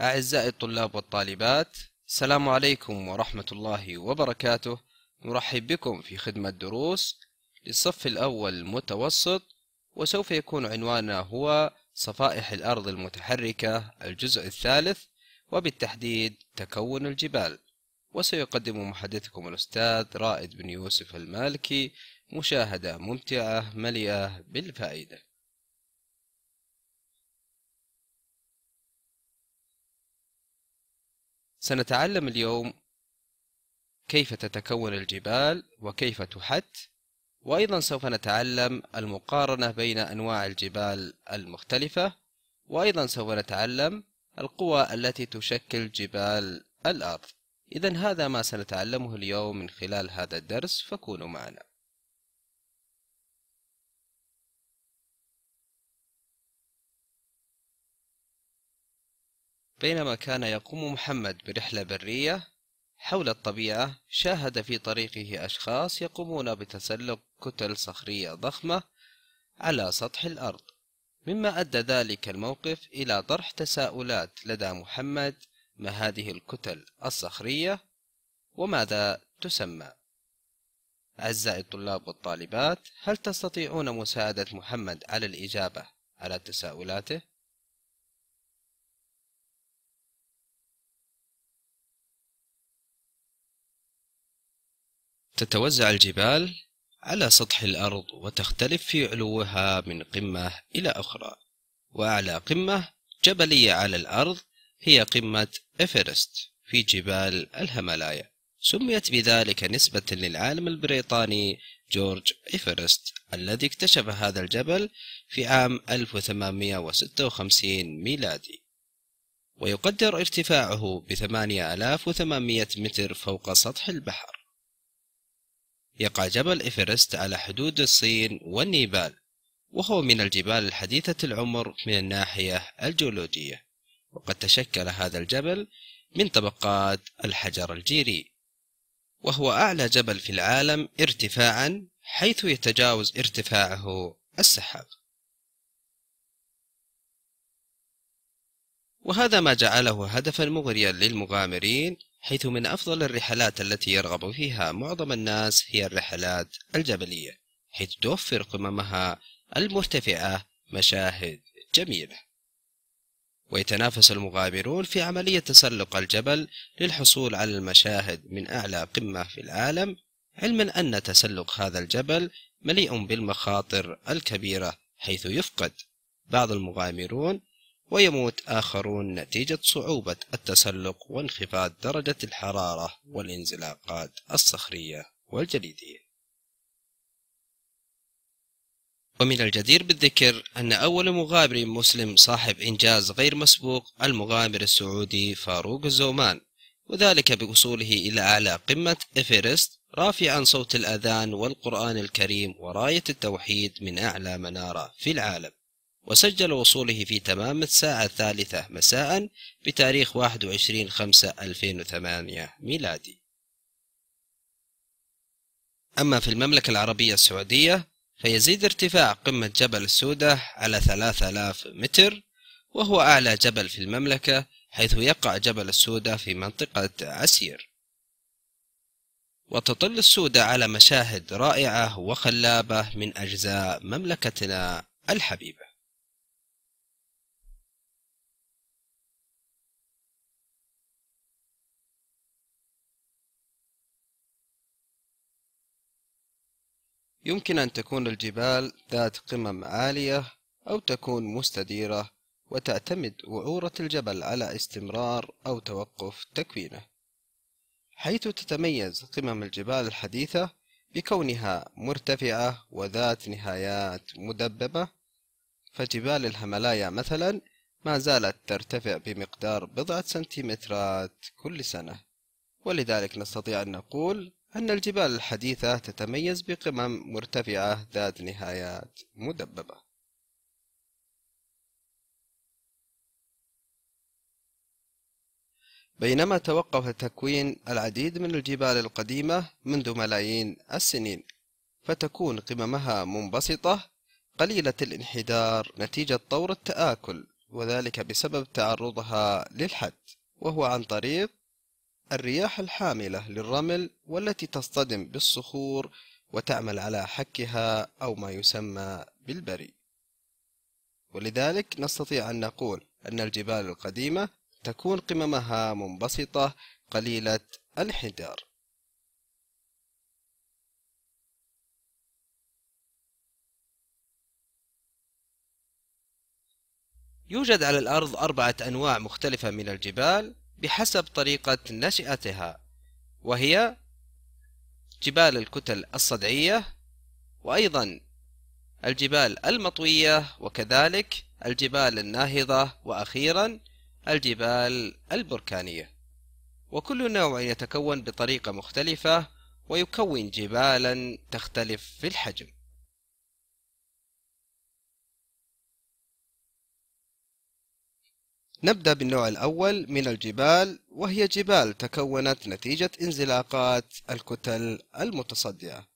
أعزائي الطلاب والطالبات السلام عليكم ورحمة الله وبركاته نرحب بكم في خدمة دروس للصف الأول متوسط وسوف يكون عنواننا هو صفائح الأرض المتحركة الجزء الثالث وبالتحديد تكون الجبال وسيقدم محدثكم الأستاذ رائد بن يوسف المالكي مشاهدة ممتعة مليئة بالفائدة سنتعلم اليوم كيف تتكون الجبال وكيف تحت وأيضا سوف نتعلم المقارنة بين أنواع الجبال المختلفة وأيضا سوف نتعلم القوى التي تشكل جبال الأرض إذا هذا ما سنتعلمه اليوم من خلال هذا الدرس فكونوا معنا بينما كان يقوم محمد برحلة برية حول الطبيعة شاهد في طريقه أشخاص يقومون بتسلق كتل صخرية ضخمة على سطح الأرض مما أدى ذلك الموقف إلى طرح تساؤلات لدى محمد ما هذه الكتل الصخرية وماذا تسمى أعزائي الطلاب والطالبات هل تستطيعون مساعدة محمد على الإجابة على تساؤلاته؟ تتوزع الجبال على سطح الأرض وتختلف في علوها من قمة إلى أخرى وأعلى قمة جبلية على الأرض هي قمة إفرست في جبال الهملايا سميت بذلك نسبة للعالم البريطاني جورج إفرست الذي اكتشف هذا الجبل في عام 1856 ميلادي ويقدر ارتفاعه ب 8800 متر فوق سطح البحر يقع جبل إيفرست على حدود الصين والنيبال وهو من الجبال الحديثة العمر من الناحية الجيولوجية وقد تشكل هذا الجبل من طبقات الحجر الجيري وهو أعلى جبل في العالم ارتفاعا حيث يتجاوز ارتفاعه السحاب وهذا ما جعله هدفا مغريا للمغامرين حيث من أفضل الرحلات التي يرغب فيها معظم الناس هي الرحلات الجبلية حيث توفر قممها المرتفعة مشاهد جميلة ويتنافس المغامرون في عملية تسلق الجبل للحصول على المشاهد من أعلى قمة في العالم علما أن تسلق هذا الجبل مليء بالمخاطر الكبيرة حيث يفقد بعض المغامرون ويموت آخرون نتيجة صعوبة التسلق وانخفاض درجة الحرارة والانزلاقات الصخرية والجليدية ومن الجدير بالذكر أن أول مغامر مسلم صاحب إنجاز غير مسبوق المغامر السعودي فاروق الزومان وذلك بوصوله إلى أعلى قمة إيفرست رافعا صوت الأذان والقرآن الكريم وراية التوحيد من أعلى منارة في العالم وسجل وصوله في تمام الساعة الثالثة مساء بتاريخ 21 5 2008 ميلادي أما في المملكة العربية السعودية فيزيد ارتفاع قمة جبل السودة على 3000 متر وهو أعلى جبل في المملكة حيث يقع جبل السودة في منطقة عسير وتطل السودة على مشاهد رائعة وخلابة من أجزاء مملكتنا الحبيبة يمكن أن تكون الجبال ذات قمم عالية أو تكون مستديرة وتعتمد وعورة الجبل على استمرار أو توقف تكوينه حيث تتميز قمم الجبال الحديثة بكونها مرتفعة وذات نهايات مدببة فجبال الهملايا مثلا ما زالت ترتفع بمقدار بضعة سنتيمترات كل سنة ولذلك نستطيع أن نقول أن الجبال الحديثة تتميز بقمم مرتفعة ذات نهايات مدببة بينما توقف تكوين العديد من الجبال القديمة منذ ملايين السنين فتكون قممها منبسطة قليلة الانحدار نتيجة طور التآكل وذلك بسبب تعرضها للحد وهو عن طريق الرياح الحاملة للرمل والتي تصطدم بالصخور وتعمل على حكها أو ما يسمى بالبري ولذلك نستطيع أن نقول أن الجبال القديمة تكون قممها منبسطة قليلة الانحدار يوجد على الأرض أربعة أنواع مختلفة من الجبال بحسب طريقة نشأتها وهي جبال الكتل الصدعية وأيضا الجبال المطوية وكذلك الجبال الناهضة وأخيرا الجبال البركانية وكل نوع يتكون بطريقة مختلفة ويكون جبالا تختلف في الحجم نبدأ بالنوع الأول من الجبال وهي جبال تكونت نتيجة انزلاقات الكتل المتصدعة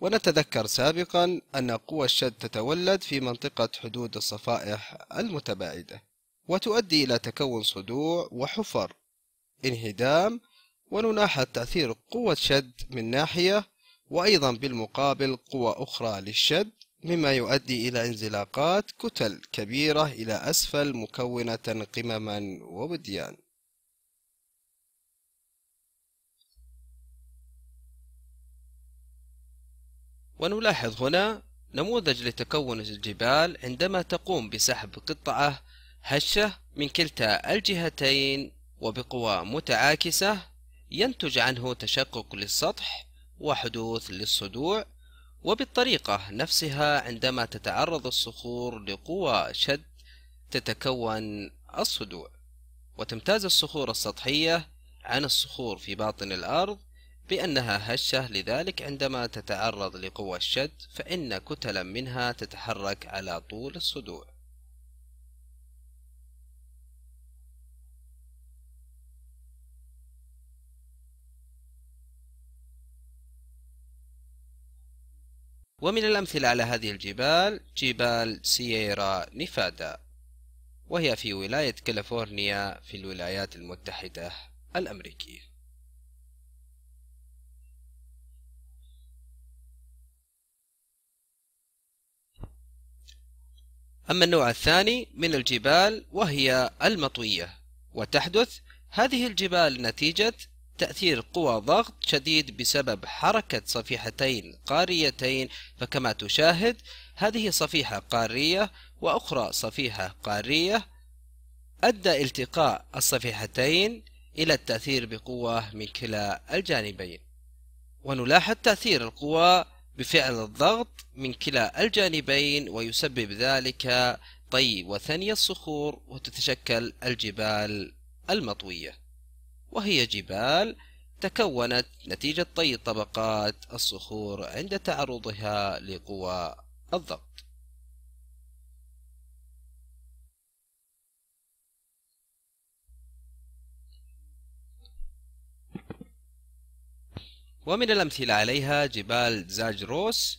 ونتذكر سابقا أن قوى الشد تتولد في منطقة حدود الصفائح المتباعدة وتؤدي إلى تكون صدوع وحفر انهدام ونلاحظ تأثير قوة شد من ناحية وأيضا بالمقابل قوى أخرى للشد مما يؤدي إلى انزلاقات كتل كبيرة إلى أسفل مكونة قمما ووديان ونلاحظ هنا نموذج لتكون الجبال عندما تقوم بسحب قطعة هشة من كلتا الجهتين وبقوى متعاكسة ينتج عنه تشقق للسطح وحدوث للصدوع وبالطريقة نفسها عندما تتعرض الصخور لقوى شد تتكون الصدوع وتمتاز الصخور السطحية عن الصخور في باطن الأرض بأنها هشة لذلك عندما تتعرض لقوى الشد فإن كتلا منها تتحرك على طول الصدوع ومن الأمثلة على هذه الجبال جبال سييرا نيفادا وهي في ولاية كاليفورنيا في الولايات المتحدة الأمريكية أما النوع الثاني من الجبال وهي المطوية وتحدث هذه الجبال نتيجة تأثير قوى ضغط شديد بسبب حركة صفيحتين قاريتين فكما تشاهد هذه صفيحة قارية وأخرى صفيحة قارية أدى التقاء الصفيحتين إلى التأثير بقوة من كلا الجانبين ونلاحظ تأثير القوى بفعل الضغط من كلا الجانبين ويسبب ذلك طي وثني الصخور وتتشكل الجبال المطويه وهي جبال تكونت نتيجة طي طبقات الصخور عند تعرضها لقوى الضغط ومن الأمثلة عليها جبال زاجروس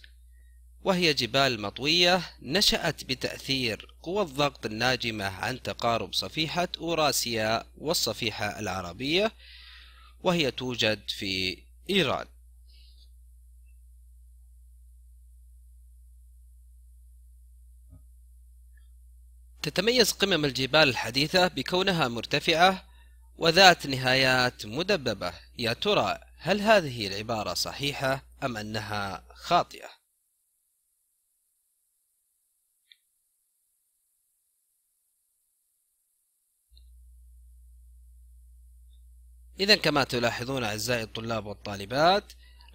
وهي جبال مطوية نشأت بتأثير قوى الضغط الناجمة عن تقارب صفيحة أوراسيا والصفيحة العربية وهي توجد في إيران تتميز قمم الجبال الحديثة بكونها مرتفعة وذات نهايات مدببة يا ترى هل هذه العبارة صحيحة أم أنها خاطئة؟ إذا كما تلاحظون أعزائي الطلاب والطالبات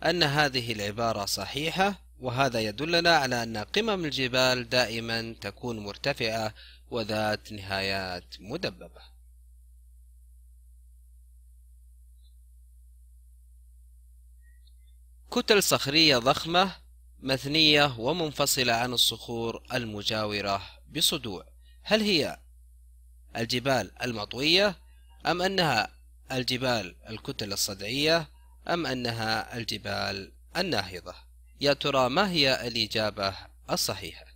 أن هذه العبارة صحيحة وهذا يدلنا على أن قمم الجبال دائما تكون مرتفعة وذات نهايات مدببة كتل صخرية ضخمة مثنية ومنفصلة عن الصخور المجاورة بصدوع هل هي الجبال المطوية أم أنها الجبال الكتل الصدعية أم أنها الجبال الناهضة؟ يا ترى ما هي الإجابة الصحيحة؟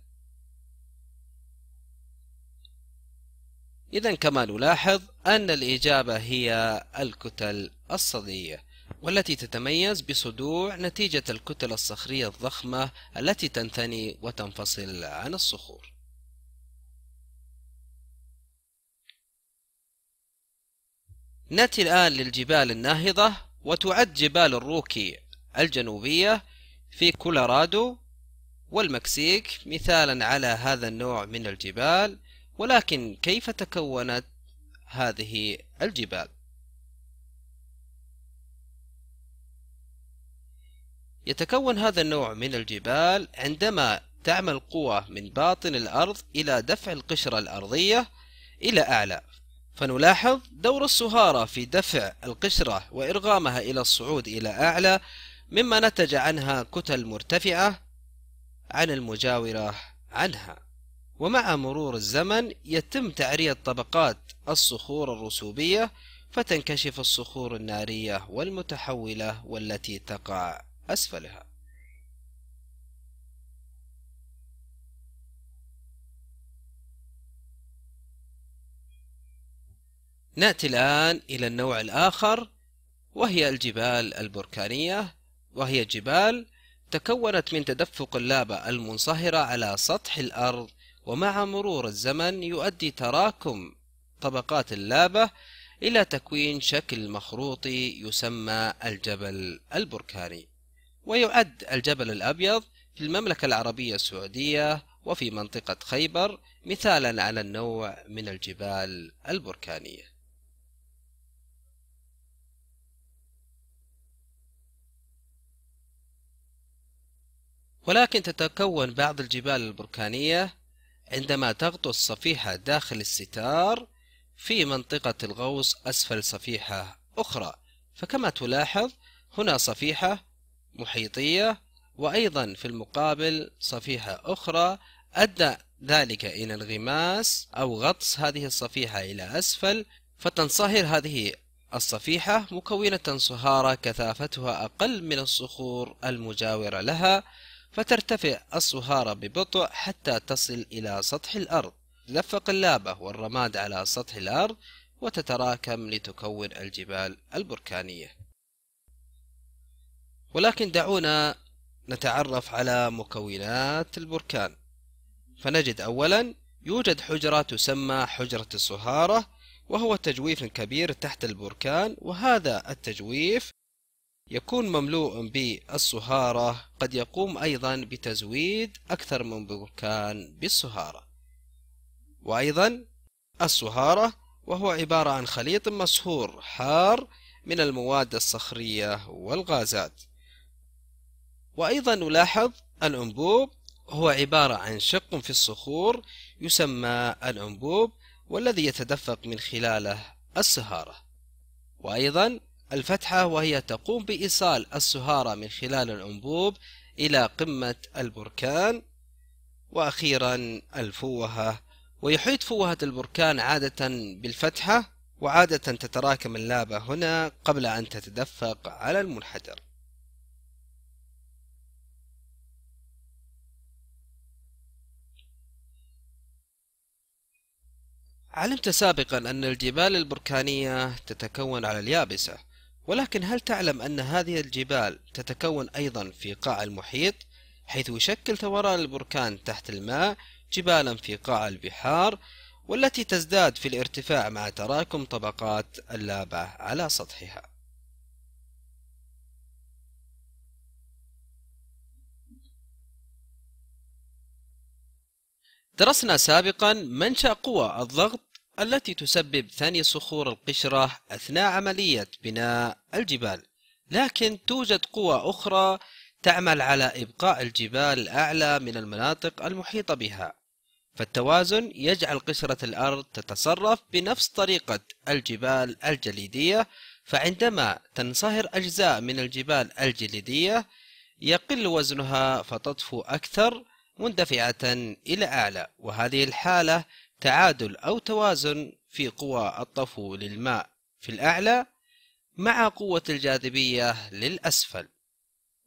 إذا كما نلاحظ أن الإجابة هي الكتل الصدعية والتي تتميز بصدوع نتيجة الكتل الصخرية الضخمة التي تنثني وتنفصل عن الصخور نأتي الآن للجبال الناهضة وتعد جبال الروكي الجنوبية في كولورادو والمكسيك مثالا على هذا النوع من الجبال ولكن كيف تكونت هذه الجبال يتكون هذا النوع من الجبال عندما تعمل قوة من باطن الأرض إلى دفع القشرة الأرضية إلى أعلى فنلاحظ دور السهارة في دفع القشرة وإرغامها إلى الصعود إلى أعلى مما نتج عنها كتل مرتفعة عن المجاورة عنها ومع مرور الزمن يتم تعرية طبقات الصخور الرسوبية فتنكشف الصخور النارية والمتحولة والتي تقع أسفلها نأتي الآن إلى النوع الآخر وهي الجبال البركانية وهي جبال تكونت من تدفق اللابة المنصهرة على سطح الأرض ومع مرور الزمن يؤدي تراكم طبقات اللابة إلى تكوين شكل مخروطي يسمى الجبل البركاني ويعد الجبل الأبيض في المملكة العربية السعودية وفي منطقة خيبر مثالا على النوع من الجبال البركانية ولكن تتكون بعض الجبال البركانية عندما تغطو الصفيحة داخل الستار في منطقة الغوص أسفل صفيحة أخرى فكما تلاحظ هنا صفيحة محيطية وأيضا في المقابل صفيحة أخرى أدى ذلك إلى انغماس أو غطس هذه الصفيحة إلى أسفل فتنصهر هذه الصفيحة مكونة صهارة كثافتها أقل من الصخور المجاورة لها فترتفع الصهارة ببطء حتى تصل إلى سطح الأرض تلف اللابة والرماد على سطح الأرض وتتراكم لتكون الجبال البركانية ولكن دعونا نتعرف على مكونات البركان فنجد أولا يوجد حجرة تسمى حجرة الصهارة وهو تجويف كبير تحت البركان وهذا التجويف يكون مملوء بالصهارة قد يقوم أيضا بتزويد أكثر من بركان بالصهارة وأيضا الصهارة وهو عبارة عن خليط مصهور حار من المواد الصخرية والغازات وأيضا نلاحظ الأنبوب هو عبارة عن شق في الصخور يسمى الأنبوب والذي يتدفق من خلاله الصهارة وأيضا الفتحة وهي تقوم بإيصال السهارة من خلال الأنبوب إلى قمة البركان وأخيرا الفوهة ويحيط فوهة البركان عادة بالفتحة وعادة تتراكم اللابة هنا قبل أن تتدفق على المنحدر علمت سابقا أن الجبال البركانية تتكون على اليابسة ولكن هل تعلم أن هذه الجبال تتكون أيضا في قاع المحيط حيث يشكل ثوران البركان تحت الماء جبالا في قاع البحار والتي تزداد في الارتفاع مع تراكم طبقات اللابة على سطحها درسنا سابقا منشأ قوى الضغط التي تسبب ثني صخور القشرة أثناء عملية بناء الجبال لكن توجد قوى أخرى تعمل على إبقاء الجبال الأعلى من المناطق المحيطة بها فالتوازن يجعل قشرة الأرض تتصرف بنفس طريقة الجبال الجليدية فعندما تنصهر أجزاء من الجبال الجليدية يقل وزنها فتطفو أكثر مندفعة إلى أعلى وهذه الحالة تعادل أو توازن في قوى الطفو للماء في الأعلى مع قوة الجاذبية للأسفل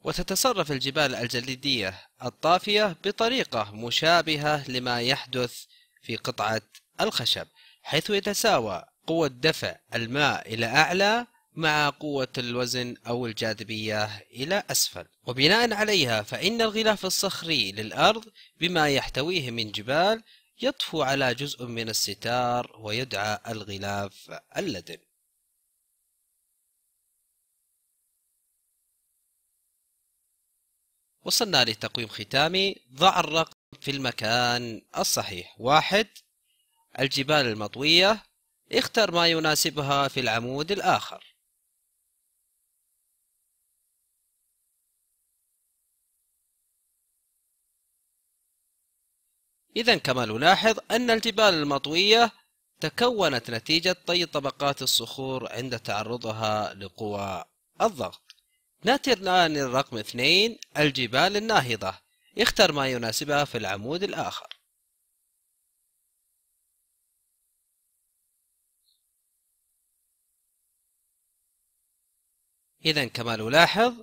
وتتصرف الجبال الجليدية الطافية بطريقة مشابهة لما يحدث في قطعة الخشب حيث يتساوى قوة دفع الماء إلى أعلى مع قوة الوزن أو الجاذبية إلى أسفل وبناء عليها فإن الغلاف الصخري للأرض بما يحتويه من جبال يطفو على جزء من الستار ويدعى الغلاف اللدن وصلنا لتقويم ختامي ضع الرقم في المكان الصحيح واحد الجبال المطوية اختر ما يناسبها في العمود الآخر إذا كما نلاحظ أن الجبال المطوية تكونت نتيجة طي طبقات الصخور عند تعرضها لقوى الضغط نأتي الآن للرقم اثنين الجبال الناهضة اختر ما يناسبها في العمود الآخر إذا كما نلاحظ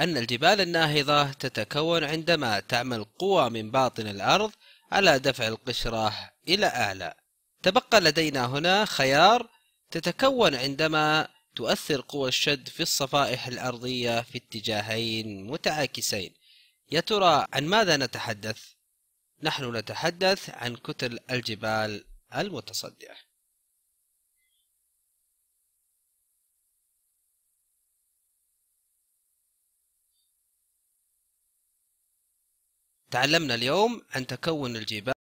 أن الجبال الناهضة تتكون عندما تعمل قوى من باطن الأرض على دفع القشرة إلى أعلى تبقى لدينا هنا خيار تتكون عندما تؤثر قوى الشد في الصفائح الأرضية في اتجاهين متعاكسين يا ترى عن ماذا نتحدث؟ نحن نتحدث عن كتل الجبال المتصدعة تعلمنا اليوم عن تكون الجبال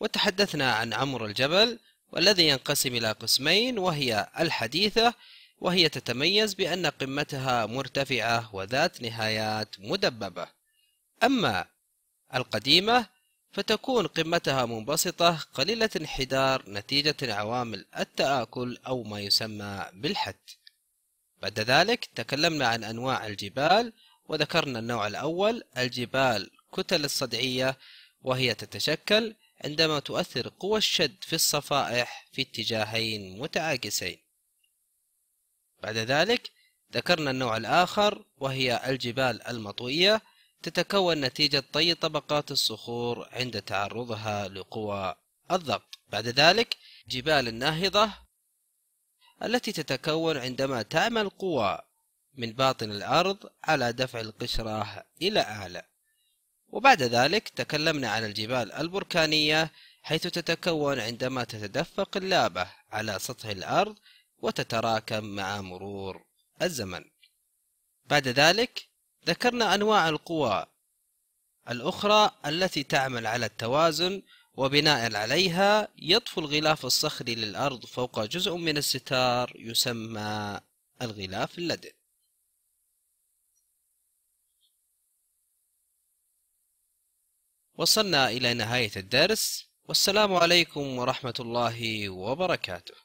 وتحدثنا عن عمر الجبل والذي ينقسم إلى قسمين وهي الحديثة وهي تتميز بأن قمتها مرتفعة وذات نهايات مدببة أما القديمة فتكون قمتها منبسطة قليلة انحدار نتيجة عوامل التآكل أو ما يسمى بالحت بعد ذلك تكلمنا عن أنواع الجبال وذكرنا النوع الأول الجبال الكتل الصدعية وهي تتشكل عندما تؤثر قوى الشد في الصفائح في اتجاهين متعاكسين بعد ذلك ذكرنا النوع الآخر وهي الجبال المطوية تتكون نتيجة طي طبقات الصخور عند تعرضها لقوى الضغط بعد ذلك جبال الناهضة التي تتكون عندما تعمل قوى من باطن الأرض على دفع القشرة إلى أعلى وبعد ذلك تكلمنا عن الجبال البركانية حيث تتكون عندما تتدفق اللابة على سطح الأرض وتتراكم مع مرور الزمن بعد ذلك ذكرنا أنواع القوى الأخرى التي تعمل على التوازن وبناء عليها يطفو الغلاف الصخري للأرض فوق جزء من الستار يسمى الغلاف اللدن وصلنا إلى نهاية الدرس والسلام عليكم ورحمة الله وبركاته